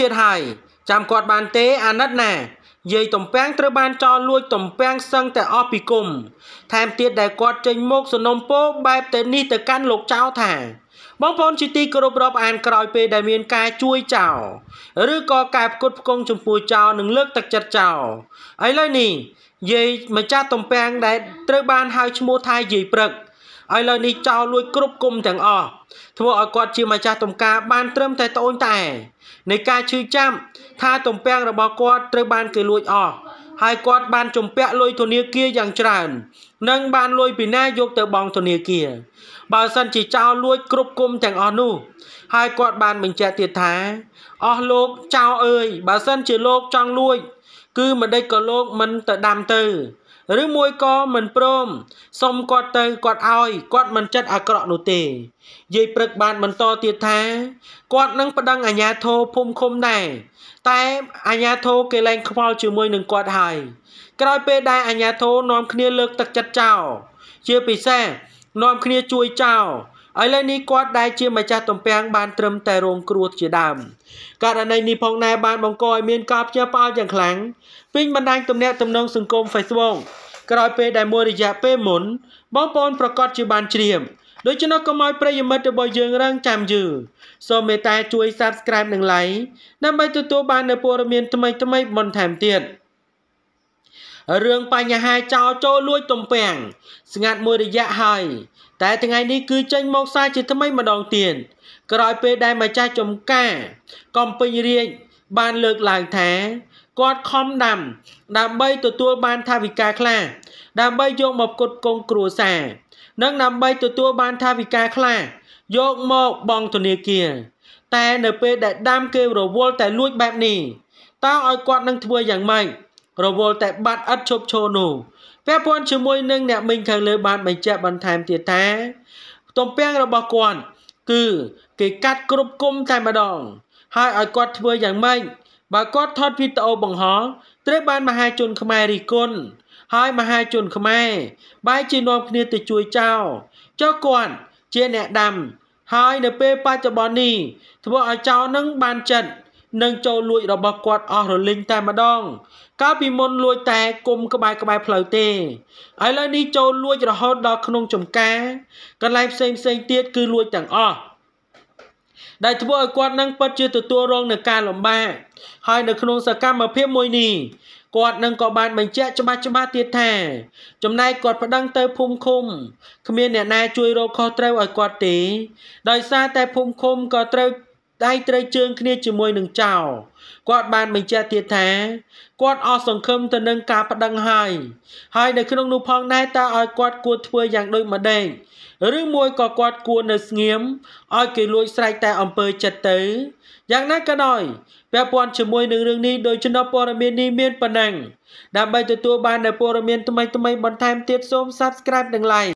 ទៀតហើយចាំគាត់បានទេអាណិតណាយាយតំពាំងត្រូវបានចោលលួចតំពាំងសឹងតែអស់ពីគុំថែមទៀតដែលគាត់ចេញមកសនំពោបែបទៅនេះទៅកាន់លោកចៅថា បងប្អូនជាទីគោរពរាប់អានក្រោយពេលដែលមានការជួយចៅឬក៏ការផ្គត់ផ្គង់ចំពោះចៅនិងលើកទឹកចិត្តចៅឥឡូវនេះយាយម្ចាស់តំពាំងដែលត្រូវបានហៅឈ្មោះថាយាយព្រឹកឥឡូវនេះចោលលួចគ្រប់គុំទាំងអស់ធ្វើឲ្យគាត់ជាម្ចាស់ទំការបានត្រឹមតែត្អូញតែនៃការឈឺចាប់ថាទំពាំងរបស់គាត់ត្រូវបានគេលួចអស់ហើយគាត់បានជំពាក់លុយធនាគារយ៉ាងច្រើន និងបានលុយពីណាយកទៅបង់ធនាគារបើសិនជាចោលលួចគ្រប់គុំទាំងអស់នោះហើយគាត់បានបញ្ជាក់ទៀតថាអស់លោកចៅអើយបើសិនជាលោកចង់លួចគឺមិនដេចក៏លោកមិនទៅដាំទៅឬមួយក៏មិនព្រមសុំគាត់ទៅគាត់ឲ្យគាត់មិនចិត្តអាក្រក់នោះទេយាយព្រឹកបានបន្តទៀតថាគាត់នឹងប្តឹងអាញាធរភូមិឃុំដែរតែអាញាធរគេលែងខ្វល់ជាមួយនឹងគាត់ហើយក្រោយពេលដែលអាញាធរនាំគ្នាលើកទឹកចិត្តចោលជាពិសេសនាំគ្នាជួយចោលឥឡូវនេះគាត់ដែលជាម្ចាស់ទំពាំងបានត្រឹមតែរងគ្រោះជាដើមករណីនេះផងដែរបានបង្កឲ្យមានការព្យាបាលយ៉ាងខ្លាំងពេញបណ្ដាញទំនាក់ទំនងសង្គម Facebook ក្រោយពេលដែលមួយរយៈពេលមុនបងប្អូនប្រកាសជាបានជ្រាបដូច្នោះកុំឲ្យប្រិយមិត្តរបស់យើងរងចាំយឺសូមមេត្តាជួយ Subscribe និង Like ដើម្បីទទួលបាននូវព័ត៌មានថ្មីៗបន្ថែមទៀត។រឿងបញ្ហាចោលចូលលួចទំពាំងស្ងាត់មួយរយៈហើយតែថ្ងៃនេះគឺចេញ មកសារជាថ្មីម្ដងទៀតក្រោយពេលដែលម្ចាស់ចំការកំពេញរាជបានលើកឡើងថាគាត់ខំដាំ ដើម្បីទទួលបានថាវិការខ្លះដើម្បីយកមកផ្គត់ផ្គង់គ្រួសារនិងដើម្បីទទួលបានថាវិការខ្លះយកមកបងធនាគារតែនៅពេលដែលដាំគេរវល់តែលួចបែបនេះតើឲ្យគាត់នឹងធ្វើយ៉ាងម៉េចរវល់តែបាត់ឥតឈប់ឈរនោះពាក់ព័ន្ធជាមួយនឹងអ្នកមិញខាងលើបានបញ្ជាក់បន្ថែមទៀតថាទំពាំងរបស់គាត់គឺគេកាត់គ្រប់គុំតែម្ដង ហើយឲ្យគាត់ធ្វើយ៉ាងម៉េចបើគាត់ថតវីដេអូបង្ហោះត្រូវបានមហាជនខ្មែររិះគន់ហើយមហាជនខ្មែរបែរជានាំគ្នាទៅជួយចោលចុះគាត់ជាអ្នកដាំហើយនៅពេលបច្ចុប្បន្ននេះធ្វើឲ្យចៅនឹងបានចិត្តនិងចូលលួចរបស់គាត់អស់រលីងតែម្ដង កាលពីមុនលួចតែគុំក្បែរក្បែរផ្លូវទេឥឡូវនេះចូលលួចរហូតដល់ក្នុងចំការកន្លែងផ្សេងផ្សេងទៀតគឺលួចទាំងអស់ដែលធ្វើឲ្យគាត់នឹងពិតជាទទួលរងនឹងការលំបាកហើយនៅក្នុងសកម្មភាពមួយនេះគាត់នឹងក៏បានបញ្ជាក់ច្បាស់ច្បាស់ទៀតថាចំណែកគាត់ប្តឹងទៅ ភូមិឃុំគ្មាន អ្នកណាជួយរកខុសត្រូវឲ្យគាត់ទេដោយសារតែភូមិឃុំក៏ត្រូវដៃត្រីជើងគ្នាជាមួយនឹងចៅគាត់បានបញ្ជាក់ទៀតថាគាត់អស់សង្ឃឹមទៅនឹងការប្តឹងហើយហើយនៅក្នុងនោះផងដែរតើឲ្យគាត់គួរធ្វើយ៉ាងដូចម្តេចឬមួយក៏គាត់គួរនៅស្ងៀមឲ្យគេលួចស្រែកតែអំពើចិត្តទៅយ៉ាងណាក៏ដោយពាក់ព័ន្ធជាមួយនឹងរឿងនេះដោយចំណព័ត៌មាននេះមានប៉ុណ្ណឹងដើម្បីទទួលបាននូវព័ត៌មានថ្មីៗបន្ថែមទៀតសូម Subscribe និង Like